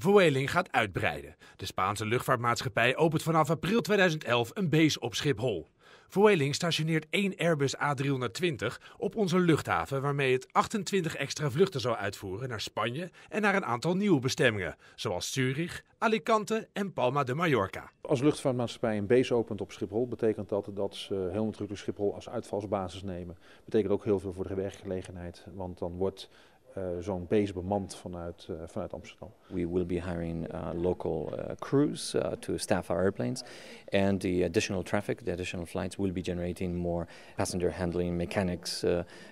Vueling gaat uitbreiden. De Spaanse luchtvaartmaatschappij opent vanaf april 2011 een base op Schiphol. Vueling stationeert één Airbus A320 op onze luchthaven, waarmee het 28 extra vluchten zou uitvoeren naar Spanje en naar een aantal nieuwe bestemmingen, zoals Zurich, Alicante en Palma de Mallorca. Als luchtvaartmaatschappij een base opent op Schiphol, betekent dat dat ze heel natuurlijk Schiphol als uitvalsbasis nemen. Betekent ook heel veel voor de werkgelegenheid, want dan wordt eh, zo'n base bemand vanuit, eh, vanuit Amsterdam. We will be hiring eh, local crews to staff our airplanes. And the additional traffic, the additional flights will be generating more passenger handling, mechanics,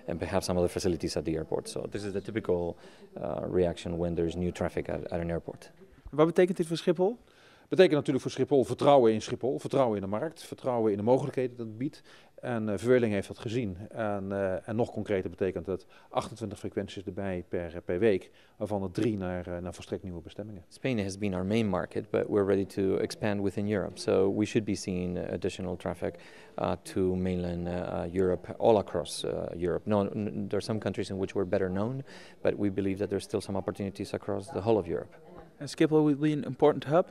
and perhaps some other facilities at the airport. So this is the typical reaction when there's new traffic at, at an airport. Wat betekent dit voor Schiphol? Betekent natuurlijk voor Schiphol vertrouwen in Schiphol, vertrouwen in de markt, vertrouwen in de mogelijkheden dat het biedt. En uh, heeft dat gezien. En, eh, en, nog concreter betekent dat 28 frequenties erbij per, eh, per week, waarvan er drie naar, naar volstrekt nieuwe bestemmingen. Spain has been our main market, but we're ready to expand within Europe. So we should be seeing additional traffic uh, to mainland uh, Europe, all across uh, Europe. No, there are some countries in which we're better known, but we believe that there's still some opportunities across the whole of Europe. And Schiphol will be an important hub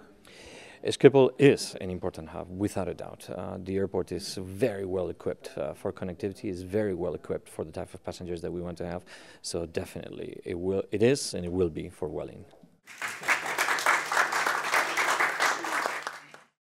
Schiphol is an important hub, without a doubt. Uh, the airport is very well equipped uh, for connectivity, is very well equipped for the type of passengers that we want to have. So definitely, it will, it is, and it will be for Welling.